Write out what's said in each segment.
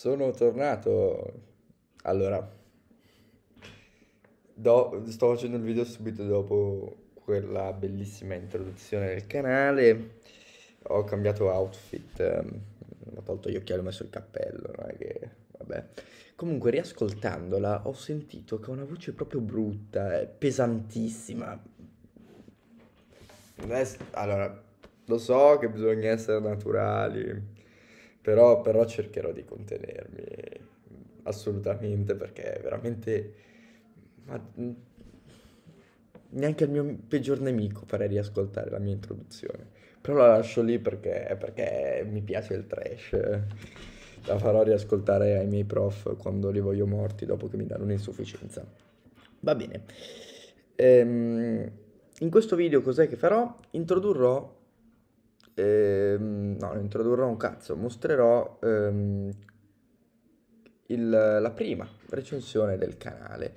sono tornato. Allora, do- sto facendo il video subito dopo quella bellissima introduzione del canale. Ho cambiato outfit, ehm, ho tolto gli occhiali, e ho messo il cappello, non è che... vabbè. Comunque, riascoltandola, ho sentito che ha una voce proprio brutta, eh, pesantissima. Allora, lo so che bisogna essere naturali, però, però cercherò di contenermi assolutamente perché veramente ma, mm, neanche il mio peggior nemico farei riascoltare la mia introduzione però la lascio lì perché, perché mi piace il trash la farò riascoltare ai miei prof quando li voglio morti dopo che mi danno un'insufficienza va bene ehm, in questo video cos'è che farò? Introdurrò ehm, no, introdurrò un cazzo, mostrerò ehm, il, la prima recensione del canale.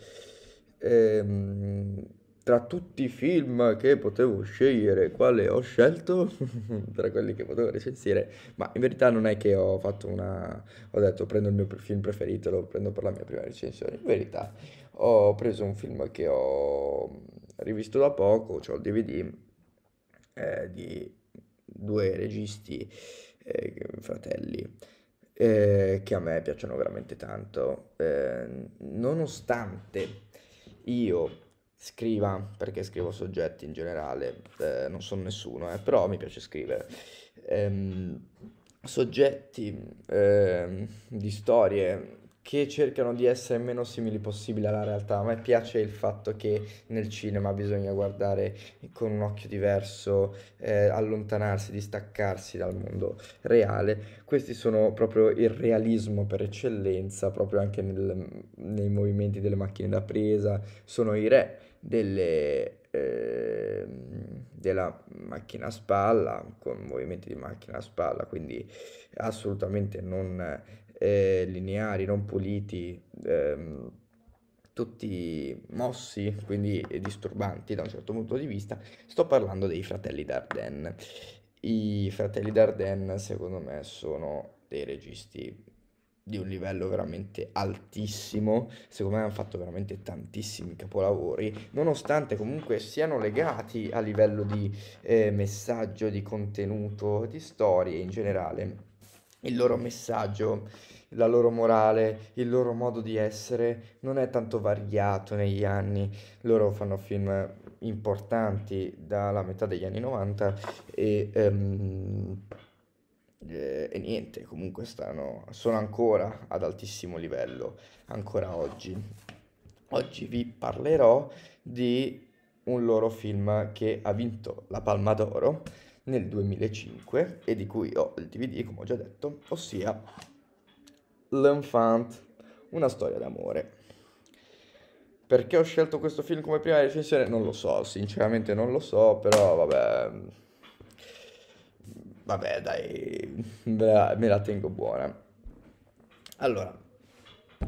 Ehm, tra tutti i film che potevo scegliere, quale ho scelto tra quelli che potevo recensire, ma in verità non è che ho fatto una ho detto prendo il mio film preferito, lo prendo per la mia prima recensione. In verità ho preso un film che ho rivisto da poco, ho cioè il DVD eh, di due registi eh, fratelli eh, che a me piacciono veramente tanto. Eh, nonostante io scriva, perché scrivo soggetti in generale, eh, non sono nessuno, eh, però mi piace scrivere. Ehm, soggetti ehm, di storie che cercano di essere meno simili possibile alla realtà. A me piace il fatto che nel cinema bisogna guardare con un occhio diverso, eh, allontanarsi, distaccarsi dal mondo reale. Questi sono proprio il realismo per eccellenza, proprio anche nel, nei movimenti delle macchine da presa, sono i re delle ehm, della macchina a spalla con movimenti di macchina a spalla quindi assolutamente non eh, lineari, non puliti, ehm, tutti mossi, quindi disturbanti da un certo punto di vista, sto parlando dei fratelli Dardenne. I fratelli Dardenne, secondo me, sono dei registi di un livello veramente altissimo, secondo me hanno fatto veramente tantissimi capolavori, nonostante comunque siano legati a livello di eh, messaggio, di contenuto, di storie in generale il loro messaggio, la loro morale, il loro modo di essere non è tanto variato negli anni. Loro fanno film importanti dalla metà degli anni 90 e, um, e, niente, comunque stanno, sono ancora ad altissimo livello, ancora oggi. Oggi vi parlerò di un loro film che ha vinto la Palma d'Oro nel 2005 e di cui ho il DVD, come ho già detto, ossia L'Enfant, una storia d'amore. Perché ho scelto questo film come prima recensione? Non lo so, sinceramente non lo so, però vabbè... Vabbè dai, me la, me la tengo buona. Allora,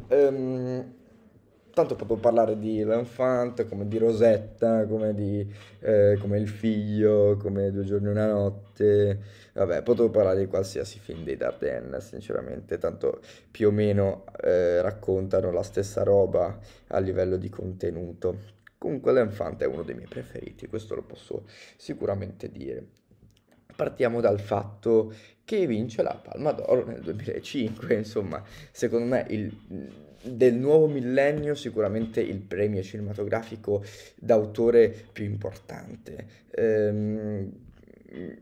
um, tanto potevo parlare di l'enfant, come di Rosetta, come di eh, come il figlio, come due giorni e una notte, vabbè, potevo parlare di qualsiasi film dei Dardenne, sinceramente, tanto più o meno eh, raccontano la stessa roba a livello di contenuto. Comunque l'enfant è uno dei miei preferiti, questo lo posso sicuramente dire. Partiamo dal fatto che vince la Palma d'Oro nel 2005, insomma, secondo me il del nuovo millennio sicuramente il premio cinematografico d'autore più importante. Ehm,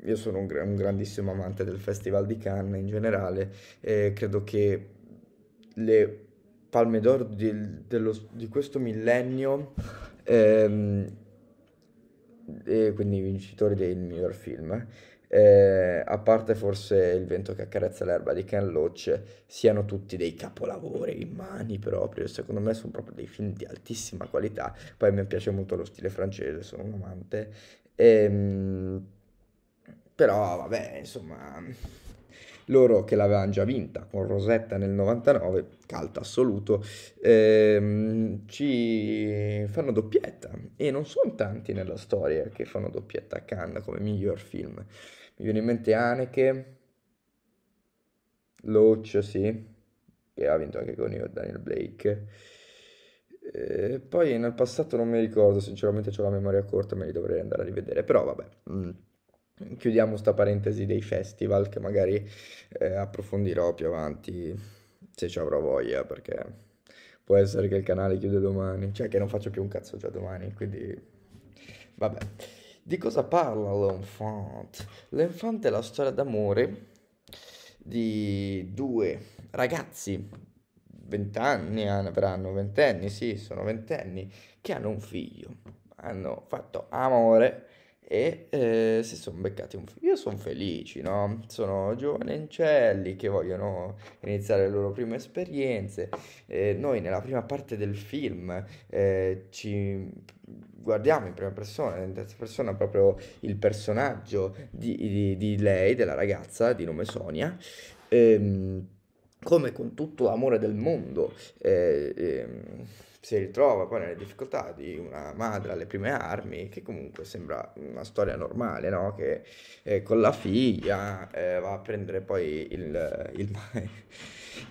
io sono un, un, grandissimo amante del Festival di Cannes in generale e credo che le palme d'oro di, dello, di questo millennio, ehm, quindi i vincitori del miglior film, eh, a parte forse Il vento che accarezza l'erba di Ken Loach, siano tutti dei capolavori in mani proprio, secondo me sono proprio dei film di altissima qualità, poi mi piace molto lo stile francese, sono un amante, ehm, però vabbè, insomma, loro che l'avevano già vinta con Rosetta nel 99, caldo assoluto, ehm, ci fanno doppietta e non sono tanti nella storia che fanno doppietta a Cannes come miglior film. Mi viene in mente Haneke, Loach, sì, che ha vinto anche con io, Daniel Blake. E eh, poi nel passato non mi ricordo, sinceramente ho la memoria corta, me li dovrei andare a rivedere, però vabbè. Mm. Chiudiamo sta parentesi dei festival che magari eh, approfondirò più avanti se ci avrò voglia perché può essere che il canale chiude domani, cioè che non faccio più un cazzo già domani, quindi vabbè. Di cosa parla L'Enfant? L'Enfant è la storia d'amore di due ragazzi, vent'anni ah, avranno, ventenni, sì, sono ventenni, che hanno un figlio. Hanno fatto amore e eh, si sono beccati un figlio. Io sono felici, no? Sono giovancelli che vogliono iniziare le loro prime esperienze. Eh, noi nella prima parte del film eh, ci guardiamo in prima persona, in terza persona proprio il personaggio di, di, di lei, della ragazza di nome Sonia, ehm, come con tutto l'amore del mondo eh, ehm, si ritrova poi nelle difficoltà di una madre alle prime armi, che comunque sembra una storia normale, no? che eh, con la figlia eh, va a prendere poi il, il,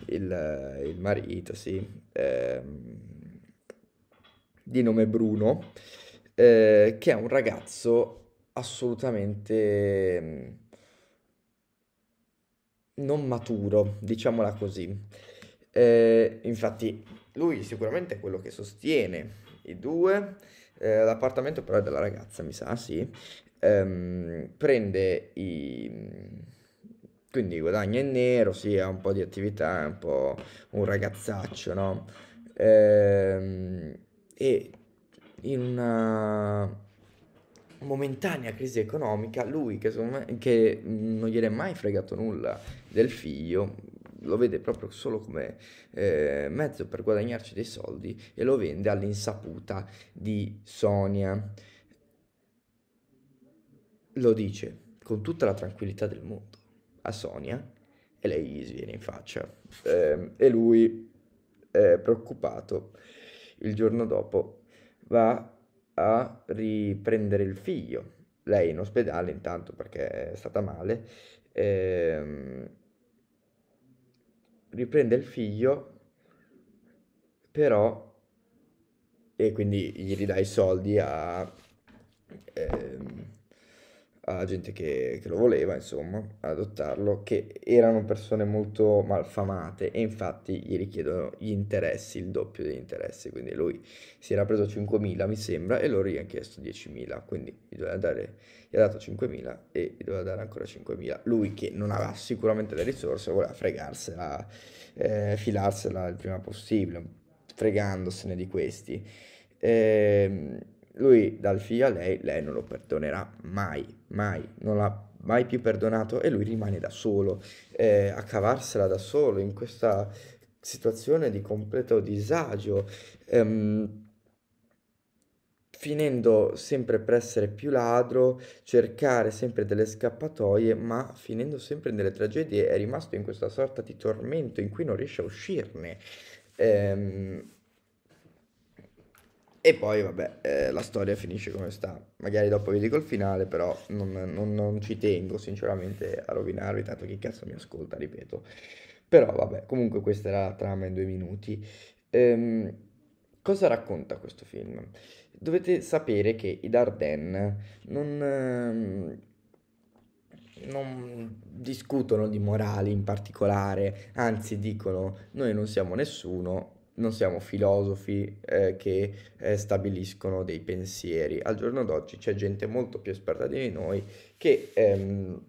il, il marito, sì, ehm, di nome Bruno. Eh, che è un ragazzo assolutamente mm, non maturo, diciamola così. Eh, infatti lui sicuramente è quello che sostiene i due, eh, l'appartamento però è della ragazza, mi sa, sì. Ehm, prende i quindi guadagna in nero, sì, ha un po' di attività, è un po' un ragazzaccio, no? Ehm, e in una eh, momentanea crisi economica, lui che, me, che non gliene è mai fregato nulla del figlio, lo vede proprio solo come eh, mezzo per guadagnarci dei soldi e lo vende all'insaputa di Sonia. Lo dice con tutta la tranquillità del mondo a Sonia e lei gli sviene in faccia eh, e lui è preoccupato il giorno dopo va a riprendere il figlio. Lei in ospedale intanto perché è stata male. Ehm, riprende il figlio, però, e quindi gli ridà i soldi a... Ehm, a gente che, che, lo voleva, insomma, adottarlo, che erano persone molto malfamate e infatti gli richiedono gli interessi, il doppio degli interessi, quindi lui si era preso 5.000 mi sembra e loro gli hanno chiesto 10.000, quindi gli, doveva dare, gli ha dato 5.000 e gli doveva dare ancora 5.000, lui che non aveva sicuramente le risorse voleva fregarsela, eh, filarsela il prima possibile, fregandosene di questi. Ehm lui dal figlio a lei, lei non lo perdonerà mai, mai, non l'ha mai più perdonato e lui rimane da solo, eh, a cavarsela da solo in questa situazione di completo disagio, ehm, finendo sempre per essere più ladro, cercare sempre delle scappatoie, ma finendo sempre nelle tragedie è rimasto in questa sorta di tormento in cui non riesce a uscirne. Ehm, e poi, vabbè, eh, la storia finisce come sta. Magari dopo vi dico il finale, però non, non, non, ci tengo sinceramente a rovinarvi, tanto chi cazzo mi ascolta, ripeto. Però, vabbè, comunque questa era la trama in due minuti. Ehm, cosa racconta questo film? Dovete sapere che i Dardenne non... Ehm, non discutono di morali in particolare, anzi dicono noi non siamo nessuno, non siamo filosofi eh, che eh, stabiliscono dei pensieri. Al giorno d'oggi c'è gente molto più esperta di noi che ehm,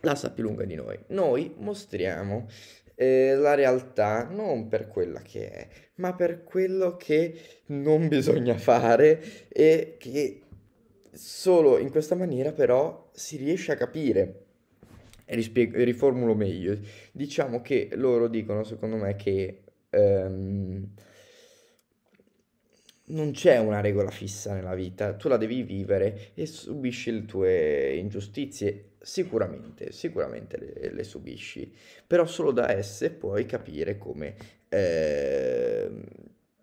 la sa più lunga di noi. Noi mostriamo eh, la realtà non per quella che è, ma per quello che non bisogna fare e che solo in questa maniera però si riesce a capire. Rispie- riformulo meglio. Diciamo che loro dicono, secondo me, che ehm, non c'è una regola fissa nella vita, tu la devi vivere e subisci le tue ingiustizie, sicuramente, sicuramente le, le subisci, però solo da esse puoi capire come, ehm,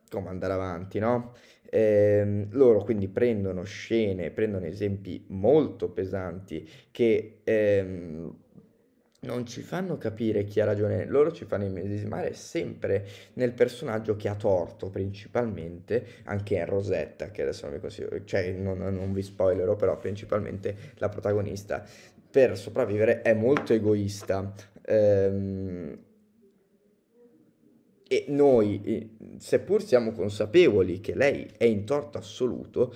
come andare avanti, no? Eh, loro quindi prendono scene, prendono esempi molto pesanti che ehm, non ci fanno capire chi ha ragione, loro ci fanno immedesimare sempre nel personaggio che ha torto principalmente, anche in Rosetta, che adesso non vi consiglio, cioè non, non vi spoilerò, però principalmente la protagonista per sopravvivere è molto egoista. Ehm, e noi, eh, seppur siamo consapevoli che lei è in torto assoluto,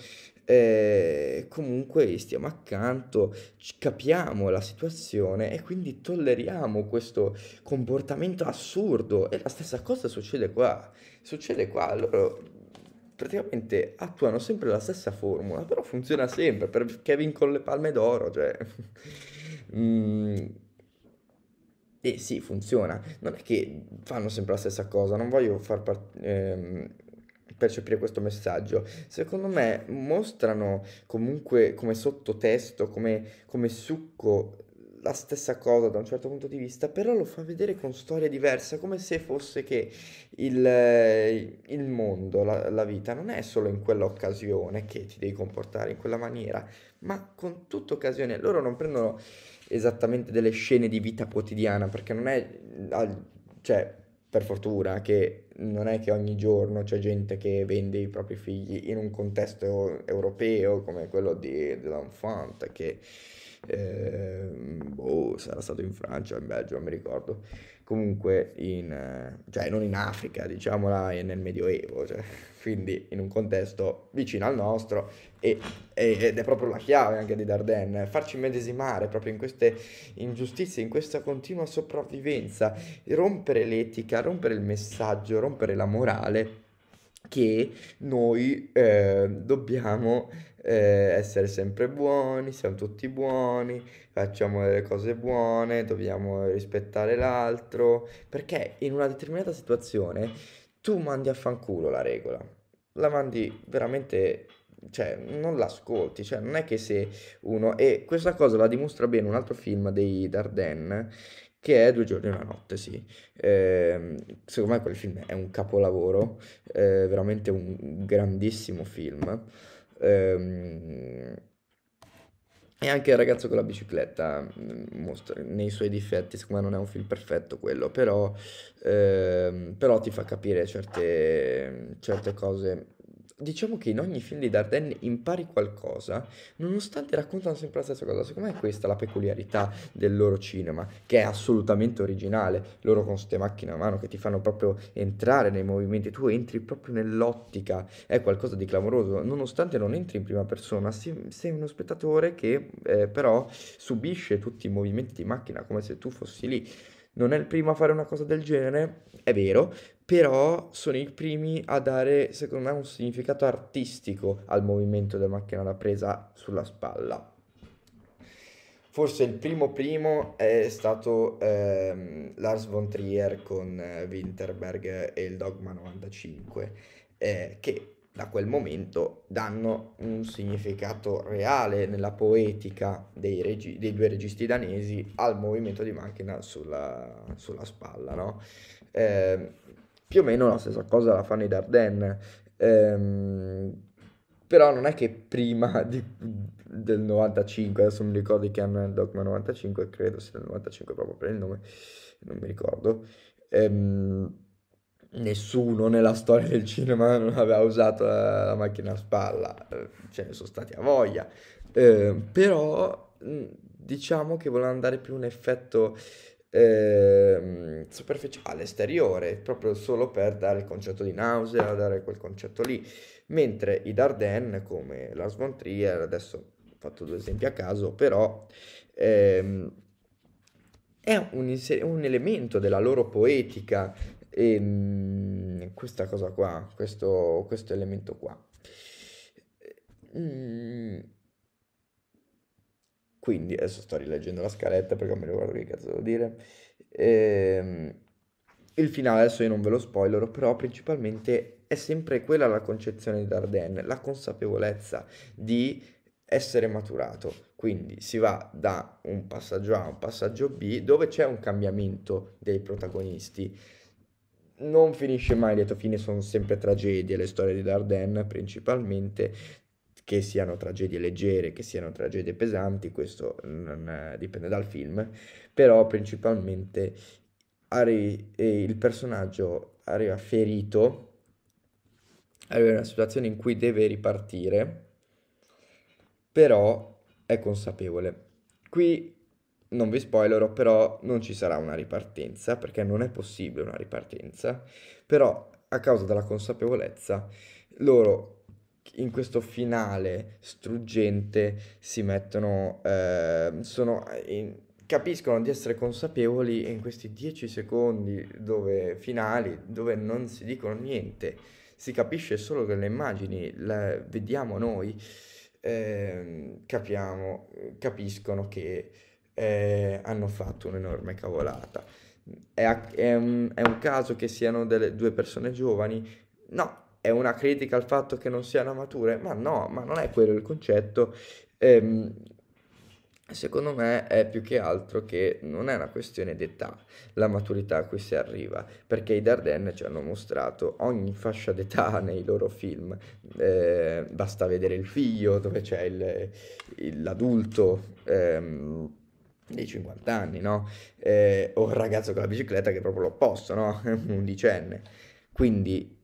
eh, comunque stiamo accanto, capiamo la situazione e quindi tolleriamo questo comportamento assurdo. E la stessa cosa succede qua, succede qua, loro praticamente attuano sempre la stessa formula, però funziona sempre per Kevin con le palme d'oro, cioè... mm. E eh sì, funziona. Non è che fanno sempre la stessa cosa, non voglio far parte. ehm, percepire questo messaggio, secondo me mostrano comunque come sottotesto, come, come succo la stessa cosa da un certo punto di vista, però lo fa vedere con storia diversa, come se fosse che il, il mondo, la, la, vita, non è solo in quell'occasione che ti devi comportare in quella maniera, ma con tutta occasione. Loro non prendono esattamente delle scene di vita quotidiana, perché non è, cioè, per fortuna, che non è che ogni giorno c'è gente che vende i propri figli in un contesto europeo come quello di, dell'Enfant che eh, boh, sarà stato in Francia o in Belgio, non mi ricordo comunque in, eh, cioè non in Africa, diciamola, nel Medioevo, cioè, quindi in un contesto vicino al nostro e, e, ed è proprio la chiave anche di Dardenne, farci medesimare proprio in queste ingiustizie, in questa continua sopravvivenza, rompere l'etica, rompere il messaggio, rompere rompere la morale che noi eh, dobbiamo eh, essere sempre buoni, siamo tutti buoni, facciamo le cose buone, dobbiamo rispettare l'altro, perché in una determinata situazione tu mandi a fanculo la regola, la mandi veramente cioè, non l'ascolti, cioè, non è che se uno... E questa cosa la dimostra bene un altro film dei Dardenne che è Due giorni e una notte, sì. Eh, secondo me quel film è un capolavoro, eh, veramente un grandissimo film. Eh, e anche il ragazzo con la bicicletta mm, mostra, nei suoi difetti, secondo me non è un film perfetto quello, però, ehm, però ti fa capire certe, certe cose diciamo che in ogni film di Dardenne impari qualcosa, nonostante raccontano sempre la stessa cosa. Secondo me è questa la peculiarità del loro cinema, che è assolutamente originale. Loro con queste macchine a mano che ti fanno proprio entrare nei movimenti, tu entri proprio nell'ottica, è qualcosa di clamoroso, nonostante non entri in prima persona, sei uno spettatore che eh, però subisce tutti i movimenti di macchina come se tu fossi lì non è il primo a fare una cosa del genere, è vero, però sono i primi a dare, secondo me, un significato artistico al movimento della macchina da presa sulla spalla. Forse il primo primo è stato ehm, Lars von Trier con eh, Winterberg e il Dogma 95, eh, che da quel momento danno un significato reale nella poetica dei, regi- dei due registi danesi al movimento di macchina sulla, sulla spalla. No? Eh, più o meno la stessa cosa la fanno i Dardenne, ehm, però non è che prima di, del 95, adesso mi ricordo che hanno il Dogma 95, credo sia del 95 proprio per il nome, non mi ricordo. Ehm, nessuno nella storia del cinema non aveva usato eh, la, macchina a spalla, eh, ce ne sono stati a voglia, eh, però mm, diciamo che voleva andare più un effetto eh, superficiale, esteriore, proprio solo per dare il concetto di nausea, dare quel concetto lì, mentre i Darden come Lars von Trier, adesso ho fatto due esempi a caso, però... Ehm, è un, un, elemento della loro poetica, e, ehm, mh, questa cosa qua, questo, questo elemento qua. Ehm, quindi adesso sto rileggendo la scaletta perché non mi ricordo che cazzo devo dire. Ehm, il finale adesso io non ve lo spoilerò, però principalmente è sempre quella la concezione di Dardenne, la consapevolezza di essere maturato. Quindi si va da un passaggio A a un passaggio B dove c'è un cambiamento dei protagonisti non finisce mai lieto fine, sono sempre tragedie, le storie di Dardenne principalmente, che siano tragedie leggere, che siano tragedie pesanti, questo non, dipende dal film, però principalmente arri- il personaggio arriva ferito, arriva in una situazione in cui deve ripartire, però è consapevole. Qui non vi spoilerò, però non ci sarà una ripartenza, perché non è possibile una ripartenza, però a causa della consapevolezza loro in questo finale struggente si mettono, ehm, eh, sono in, capiscono di essere consapevoli in questi 10 secondi dove, finali dove non si dicono niente, si capisce solo che le immagini le vediamo noi, eh, capiamo, capiscono che eh, hanno fatto un'enorme cavolata. È, è, un, è un caso che siano delle due persone giovani? No, è una critica al fatto che non siano mature? Ma no, ma non è quello il concetto. Ehm, secondo me è più che altro che non è una questione d'età, la maturità a cui si arriva, perché i Dardenne ci hanno mostrato ogni fascia d'età nei loro film, eh, basta vedere il figlio dove c'è il, l'adulto, ehm, dei 50 anni, no? Eh, o un ragazzo con la bicicletta che è proprio l'opposto, no? un undicenne. Quindi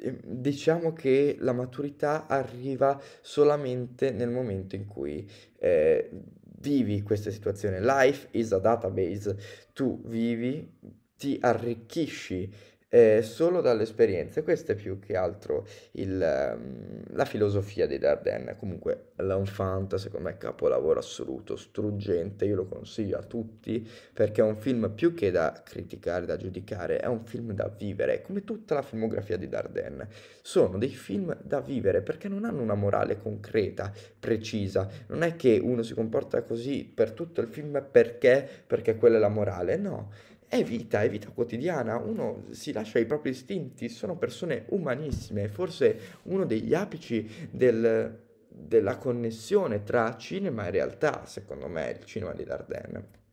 ehm, diciamo che la maturità arriva solamente nel momento in cui eh, vivi questa situazione. Life is a database, tu vivi, ti arricchisci eh, solo dall'esperienza. Questo è più che altro il, ehm, la filosofia di Dardenne. Comunque, L'Enfant, secondo me, è capolavoro assoluto, struggente. Io lo consiglio a tutti perché è un film più che da criticare, da giudicare, è un film da vivere, come tutta la filmografia di Dardenne. Sono dei film da vivere perché non hanno una morale concreta, precisa. Non è che uno si comporta così per tutto il film perché, perché quella è la morale, no è vita, è vita quotidiana, uno si lascia ai propri istinti, sono persone umanissime, forse uno degli apici del, della connessione tra cinema e realtà, secondo me, il cinema di Dardenne.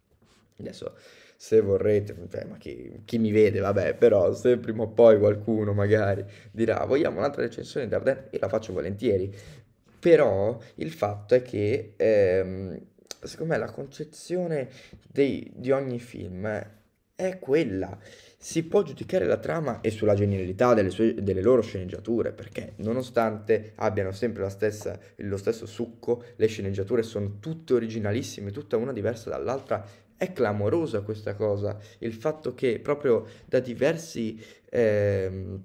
Adesso, se vorrete, cioè, ma chi, chi, mi vede, vabbè, però se prima o poi qualcuno magari dirà vogliamo un'altra recensione di Dardenne, io la faccio volentieri. Però il fatto è che... Ehm, secondo me la concezione dei, di ogni film è quella. Si può giudicare la trama e sulla genialità delle, sue, delle loro sceneggiature, perché nonostante abbiano sempre stessa, lo stesso succo, le sceneggiature sono tutte originalissime, tutta una diversa dall'altra. È clamorosa questa cosa, il fatto che proprio da diversi eh,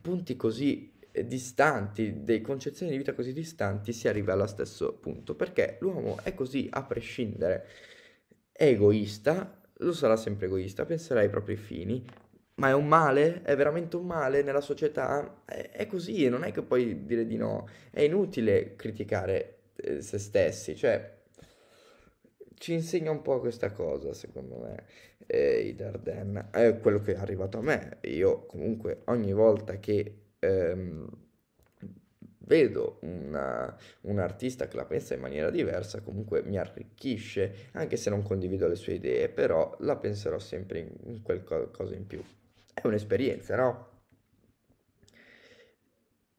punti così eh, distanti, dei concezioni di vita così distanti, si arriva allo stesso punto, perché l'uomo è così a prescindere, è egoista, lo sarà sempre egoista, penserà ai propri fini, ma è un male? È veramente un male nella società? È, così, e non è che puoi dire di no, è inutile criticare eh, se stessi, cioè ci insegna un po' questa cosa, secondo me, eh, i Darden, è quello che è arrivato a me, io comunque ogni volta che... Ehm, vedo una, un artista che la pensa in maniera diversa, comunque mi arricchisce, anche se non condivido le sue idee, però la penserò sempre in, in qualcosa in più. È un'esperienza, no?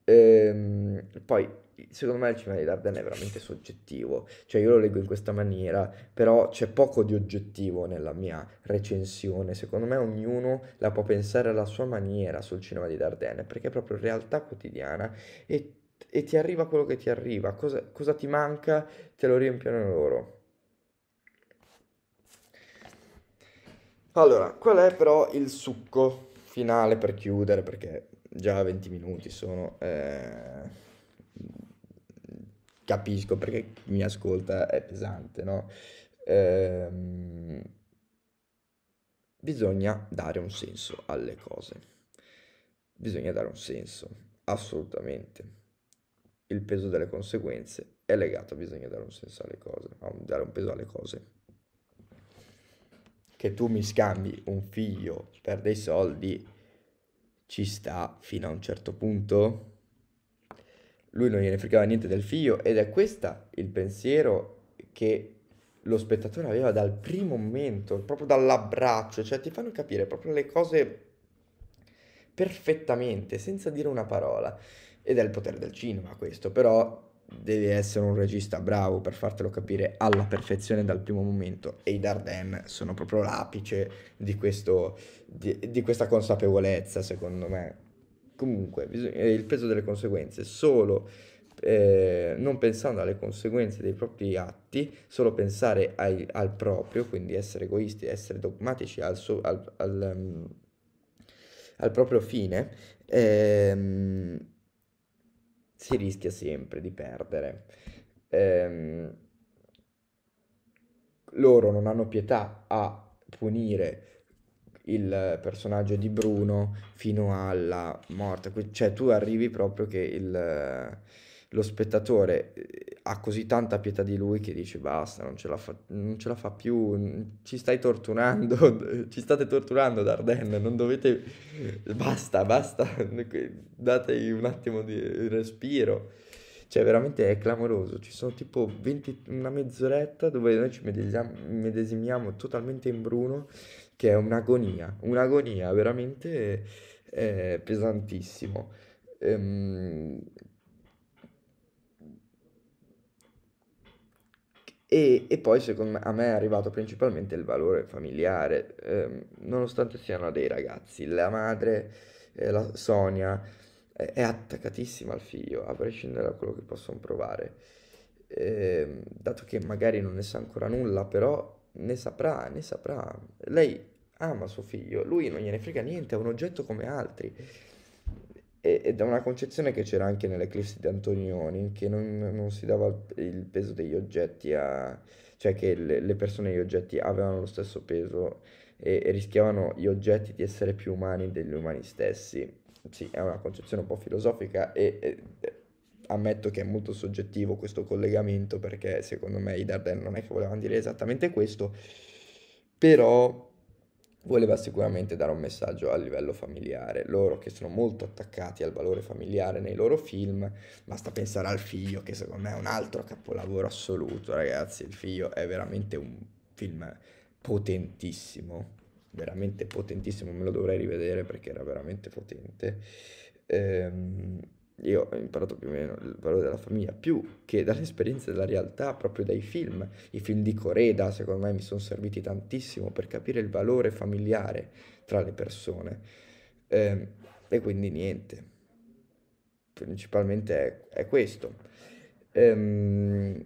Ehm, poi secondo me il cinema di Darden è veramente soggettivo, cioè io lo leggo in questa maniera, però c'è poco di oggettivo nella mia recensione, secondo me ognuno la può pensare alla sua maniera sul cinema di Darden, perché è proprio realtà quotidiana e e ti arriva quello che ti arriva, cosa, cosa ti manca te lo riempiono loro. Allora, qual è però il succo finale per chiudere? Perché già 20 minuti sono... Eh... Capisco perché chi mi ascolta è pesante, no? Ehm... Bisogna dare un senso alle cose. Bisogna dare un senso, assolutamente il peso delle conseguenze è legato, bisogna dare un senso alle cose, dare un peso alle cose. Che tu mi scambi un figlio per dei soldi ci sta fino a un certo punto. Lui non gliene fregava niente del figlio ed è questo il pensiero che lo spettatore aveva dal primo momento, proprio dall'abbraccio, cioè ti fanno capire proprio le cose perfettamente, senza dire una parola ed è il potere del cinema questo, però devi essere un regista bravo per fartelo capire alla perfezione dal primo momento e i Dardenne sono proprio l'apice di, questo, di, di questa consapevolezza secondo me. Comunque, bisog- eh, il peso delle conseguenze, solo eh, non pensando alle conseguenze dei propri atti, solo pensare ai, al proprio, quindi essere egoisti, essere dogmatici al, so- al, al, um, al proprio fine, ehm, si rischia sempre di perdere. Ehm, loro non hanno pietà a punire il personaggio di Bruno fino alla morte, cioè tu arrivi proprio che il lo spettatore eh, ha così tanta pietà di lui che dice basta, non ce la fa, ce la fa più, ci stai torturando, ci state torturando Darden, non dovete, basta, basta, dategli un attimo di respiro. Cioè veramente è clamoroso, ci sono tipo 20, una mezz'oretta dove noi ci medesimiamo totalmente in Bruno, che è un'agonia, un'agonia veramente eh, pesantissimo. Ehm, E, e poi secondo me, a me è arrivato principalmente il valore familiare, eh, nonostante siano dei ragazzi. La madre, eh, la Sonia, eh, è attaccatissima al figlio, a prescindere da quello che possono provare. Ehm, dato che magari non ne sa ancora nulla, però ne saprà, ne saprà. Lei ama suo figlio, lui non gliene frega niente, è un oggetto come altri ed è una concezione che c'era anche nell'eclissi di Antonioni, che non, non si dava il peso degli oggetti a... cioè che le, le persone e gli oggetti avevano lo stesso peso e, e, rischiavano gli oggetti di essere più umani degli umani stessi. Sì, è una concezione un po' filosofica e, e ammetto che è molto soggettivo questo collegamento perché secondo me i Dardenne non è che volevano dire esattamente questo, però voleva sicuramente dare un messaggio a livello familiare, loro che sono molto attaccati al valore familiare nei loro film, basta pensare al figlio che secondo me è un altro capolavoro assoluto, ragazzi, il figlio è veramente un film potentissimo, veramente potentissimo, me lo dovrei rivedere perché era veramente potente. Ehm, io ho imparato più o meno il valore della famiglia, più che dalle esperienze della realtà, proprio dai film. I film di Coreda, secondo me, mi sono serviti tantissimo per capire il valore familiare tra le persone. Eh, e quindi niente, principalmente è, è questo. Ehm,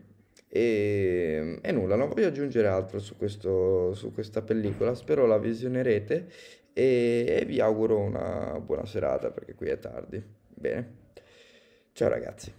e, e, nulla, non voglio aggiungere altro su, questo, su questa pellicola, spero la visionerete e, e vi auguro una buona serata perché qui è tardi. Bene. Ciao ragazzi.